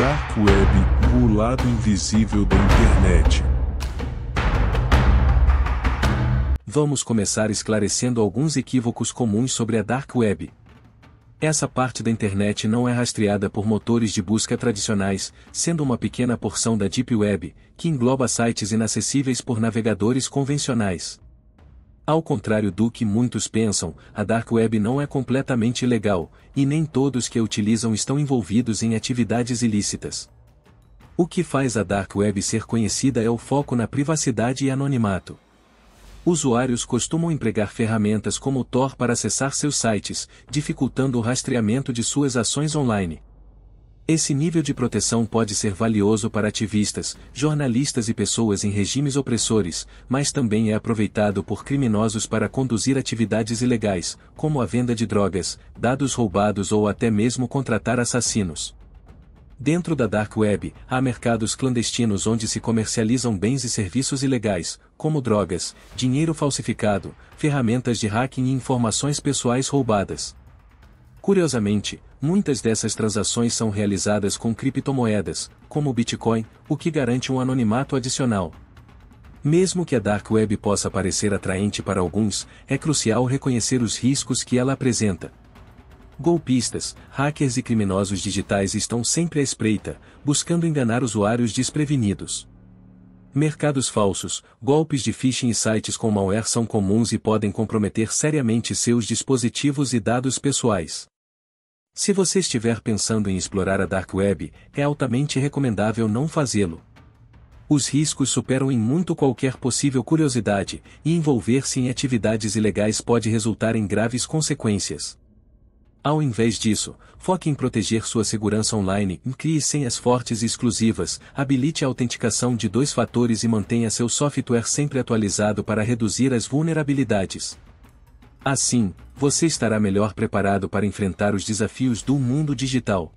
Dark Web, o lado invisível da internet. Vamos começar esclarecendo alguns equívocos comuns sobre a Dark Web. Essa parte da internet não é rastreada por motores de busca tradicionais, sendo uma pequena porção da Deep Web, que engloba sites inacessíveis por navegadores convencionais. Ao contrário do que muitos pensam, a Dark Web não é completamente ilegal, e nem todos que a utilizam estão envolvidos em atividades ilícitas. O que faz a Dark Web ser conhecida é o foco na privacidade e anonimato. Usuários costumam empregar ferramentas como o Tor para acessar seus sites, dificultando o rastreamento de suas ações online. Esse nível de proteção pode ser valioso para ativistas, jornalistas e pessoas em regimes opressores, mas também é aproveitado por criminosos para conduzir atividades ilegais, como a venda de drogas, dados roubados ou até mesmo contratar assassinos. Dentro da Dark Web, há mercados clandestinos onde se comercializam bens e serviços ilegais, como drogas, dinheiro falsificado, ferramentas de hacking e informações pessoais roubadas. Curiosamente, Muitas dessas transações são realizadas com criptomoedas, como o Bitcoin, o que garante um anonimato adicional. Mesmo que a Dark Web possa parecer atraente para alguns, é crucial reconhecer os riscos que ela apresenta. Golpistas, hackers e criminosos digitais estão sempre à espreita, buscando enganar usuários desprevenidos. Mercados falsos, golpes de phishing e sites com malware são comuns e podem comprometer seriamente seus dispositivos e dados pessoais. Se você estiver pensando em explorar a Dark Web, é altamente recomendável não fazê-lo. Os riscos superam em muito qualquer possível curiosidade, e envolver-se em atividades ilegais pode resultar em graves consequências. Ao invés disso, foque em proteger sua segurança online, crie senhas fortes e exclusivas, habilite a autenticação de dois fatores e mantenha seu software sempre atualizado para reduzir as vulnerabilidades. Assim, você estará melhor preparado para enfrentar os desafios do mundo digital.